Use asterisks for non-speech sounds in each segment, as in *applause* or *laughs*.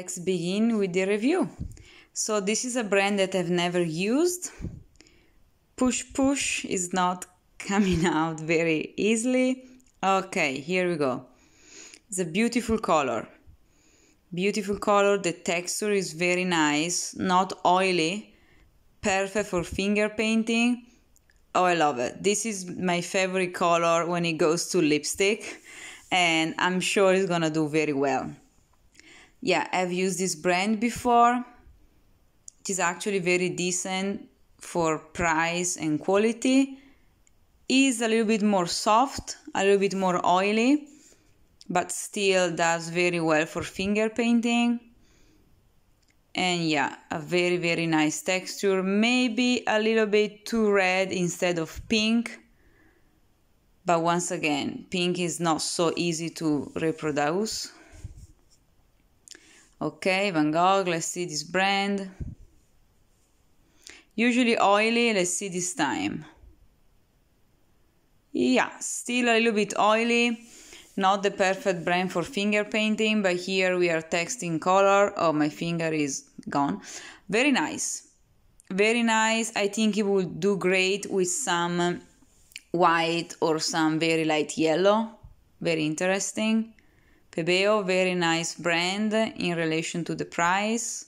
Let's begin with the review. So this is a brand that I've never used. Push Push is not *laughs* coming out very easily. Okay, here we go. It's a beautiful color. Beautiful color, the texture is very nice, not oily, perfect for finger painting. Oh, I love it. This is my favorite color when it goes to lipstick, and I'm sure it's gonna do very well yeah, I've used this brand before. It is actually very decent for price and quality. Is a little bit more soft, a little bit more oily, but still does very well for finger painting. And yeah, a very, very nice texture. Maybe a little bit too red instead of pink. But once again, pink is not so easy to reproduce. Okay, Van Gogh, let's see this brand. Usually oily, let's see this time. Yeah, still a little bit oily. Not the perfect brand for finger painting, but here we are texting color. Oh, my finger is gone. Very nice. Very nice. I think it would do great with some white or some very light yellow. Very interesting. Tebeo, very nice brand in relation to the price.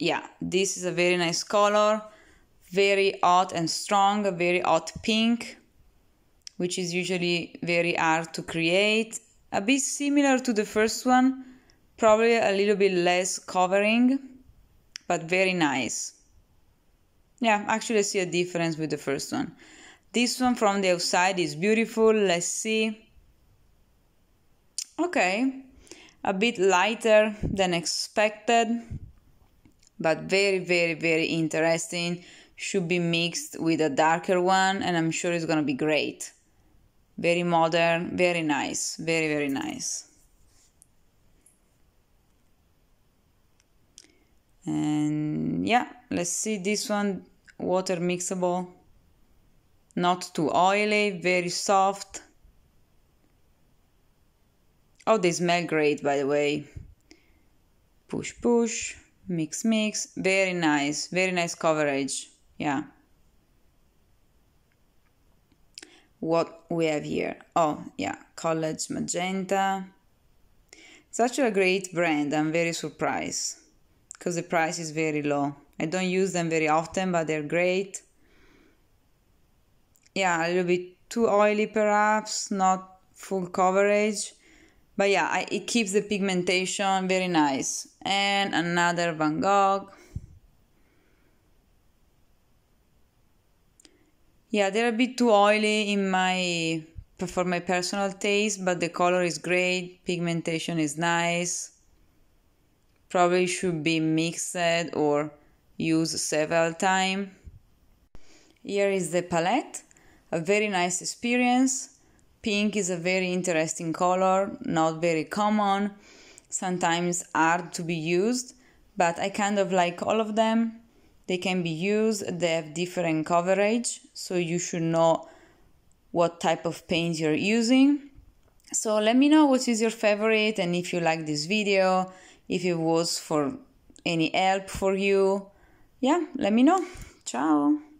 Yeah, this is a very nice color, very hot and strong, a very hot pink, which is usually very hard to create. A bit similar to the first one, probably a little bit less covering, but very nice. Yeah, actually I see a difference with the first one. This one from the outside is beautiful, let's see. Okay, a bit lighter than expected, but very, very, very interesting. Should be mixed with a darker one, and I'm sure it's gonna be great. Very modern, very nice, very, very nice. And yeah, let's see this one water mixable, not too oily, very soft. Oh, they smell great, by the way. Push, push, mix, mix. Very nice, very nice coverage. Yeah. What we have here? Oh, yeah, College Magenta. Such a great brand. I'm very surprised because the price is very low. I don't use them very often, but they're great. Yeah, a little bit too oily, perhaps, not full coverage but yeah, I, it keeps the pigmentation very nice. And another Van Gogh. Yeah, they're a bit too oily in my for my personal taste, but the color is great, pigmentation is nice. Probably should be mixed or used several times. Here is the palette, a very nice experience. Pink is a very interesting color, not very common, sometimes hard to be used, but I kind of like all of them. They can be used, they have different coverage, so you should know what type of paint you're using. So let me know what is your favorite and if you like this video, if it was for any help for you. Yeah, let me know. Ciao.